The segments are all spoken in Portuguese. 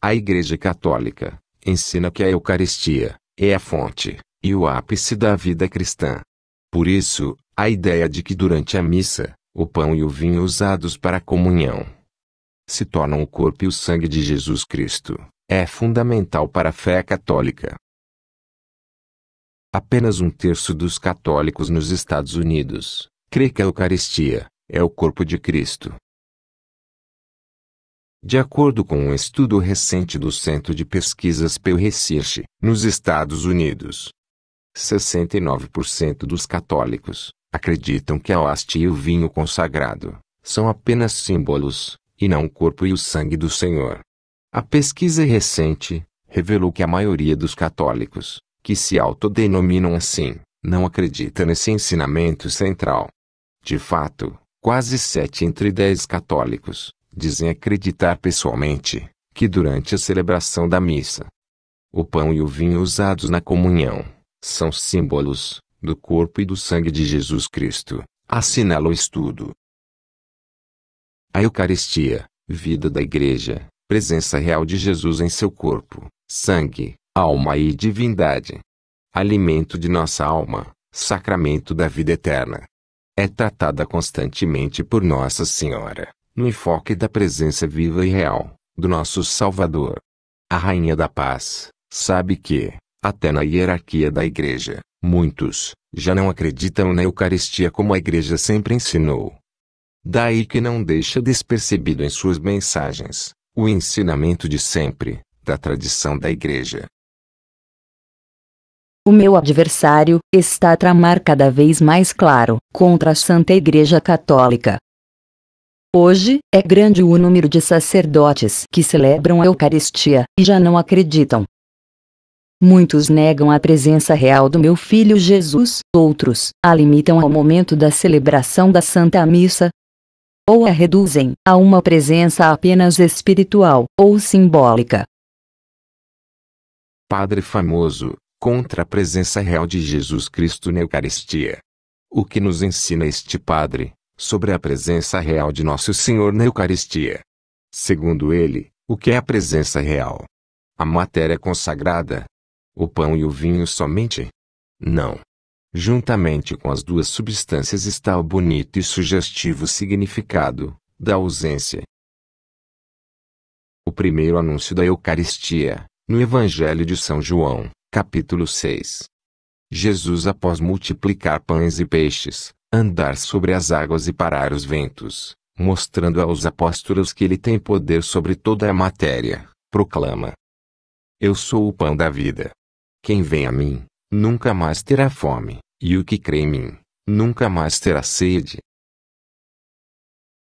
A Igreja Católica ensina que a Eucaristia é a fonte e o ápice da vida cristã. Por isso, a ideia de que durante a missa, o pão e o vinho usados para a comunhão se tornam o corpo e o sangue de Jesus Cristo, é fundamental para a fé católica. Apenas um terço dos católicos nos Estados Unidos crê que a Eucaristia é o corpo de Cristo de acordo com um estudo recente do Centro de Pesquisas Pew Research, nos Estados Unidos, 69% dos católicos acreditam que a hóstia e o vinho consagrado são apenas símbolos, e não o corpo e o sangue do Senhor. A pesquisa recente revelou que a maioria dos católicos, que se autodenominam assim, não acredita nesse ensinamento central. De fato, quase 7 entre 10 católicos dizem acreditar pessoalmente que durante a celebração da missa, o pão e o vinho usados na comunhão são símbolos do corpo e do sangue de Jesus Cristo, assinala o estudo. A Eucaristia, vida da Igreja, presença real de Jesus em seu corpo, sangue, alma e divindade. Alimento de nossa alma, sacramento da vida eterna. É tratada constantemente por Nossa Senhora no enfoque da presença viva e real do nosso Salvador. A Rainha da Paz sabe que, até na hierarquia da Igreja, muitos já não acreditam na Eucaristia como a Igreja sempre ensinou. Daí que não deixa despercebido em suas mensagens o ensinamento de sempre da tradição da Igreja. O meu adversário está a tramar cada vez mais claro contra a Santa Igreja Católica. Hoje, é grande o número de sacerdotes que celebram a Eucaristia e já não acreditam. Muitos negam a presença real do meu filho Jesus, outros a limitam ao momento da celebração da Santa Missa, ou a reduzem a uma presença apenas espiritual ou simbólica. Padre famoso, contra a presença real de Jesus Cristo na Eucaristia. O que nos ensina este padre? sobre a presença real de Nosso Senhor na Eucaristia. Segundo ele, o que é a presença real? A matéria consagrada? O pão e o vinho somente? Não. Juntamente com as duas substâncias está o bonito e sugestivo significado da ausência. O primeiro anúncio da Eucaristia, no Evangelho de São João, capítulo 6. Jesus, após multiplicar pães e peixes, andar sobre as águas e parar os ventos, mostrando aos apóstolos que ele tem poder sobre toda a matéria, proclama: Eu sou o pão da vida. Quem vem a mim, nunca mais terá fome, e o que crê em mim, nunca mais terá sede.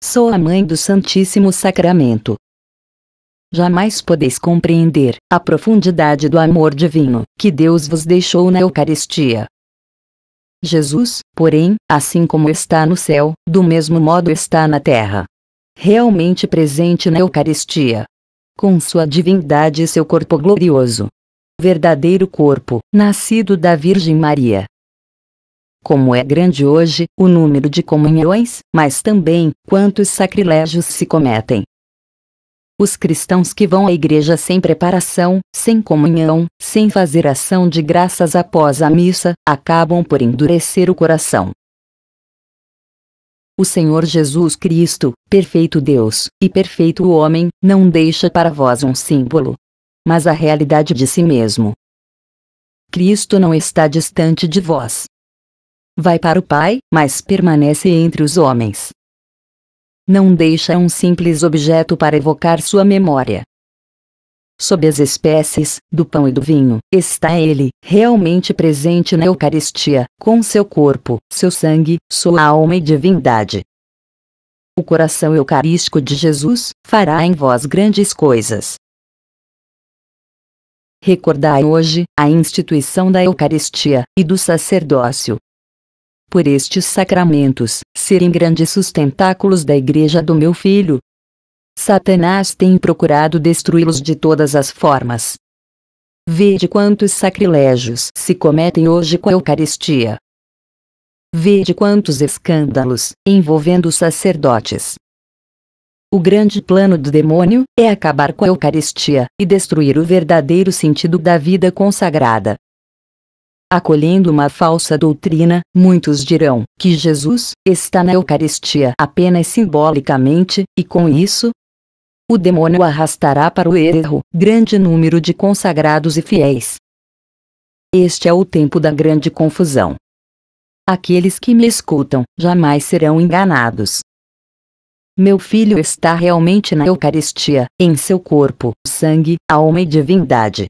Sou a mãe do Santíssimo Sacramento. Jamais podeis compreender a profundidade do amor divino que Deus vos deixou na Eucaristia, Jesus, porém, assim como está no céu, do mesmo modo está na terra. Realmente presente na Eucaristia. Com sua divindade e seu corpo glorioso. Verdadeiro corpo, nascido da Virgem Maria. Como é grande hoje o número de comunhões, mas também quantos sacrilégios se cometem. Os cristãos que vão à igreja sem preparação, sem comunhão, sem fazer ação de graças após a missa, acabam por endurecer o coração. O Senhor Jesus Cristo, perfeito Deus e perfeito homem, não deixa para vós um símbolo, mas a realidade de si mesmo. Cristo não está distante de vós. Vai para o Pai, mas permanece entre os homens não deixa um simples objeto para evocar sua memória. Sob as espécies, do pão e do vinho, está ele, realmente presente na Eucaristia, com seu corpo, seu sangue, sua alma e divindade. O coração eucarístico de Jesus fará em vós grandes coisas. Recordai hoje a instituição da Eucaristia e do sacerdócio. Por estes sacramentos, serem grandes sustentáculos da igreja do meu filho. Satanás tem procurado destruí-los de todas as formas. Vede quantos sacrilégios se cometem hoje com a Eucaristia. Vede quantos escândalos envolvendo sacerdotes. O grande plano do demônio é acabar com a Eucaristia e destruir o verdadeiro sentido da vida consagrada acolhendo uma falsa doutrina, muitos dirão que Jesus está na Eucaristia apenas simbolicamente, e com isso, o demônio arrastará para o erro grande número de consagrados e fiéis. Este é o tempo da grande confusão. Aqueles que me escutam jamais serão enganados. Meu filho está realmente na Eucaristia, em seu corpo, sangue, alma e divindade.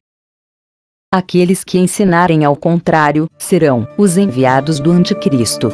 Aqueles que ensinarem ao contrário serão os enviados do Anticristo.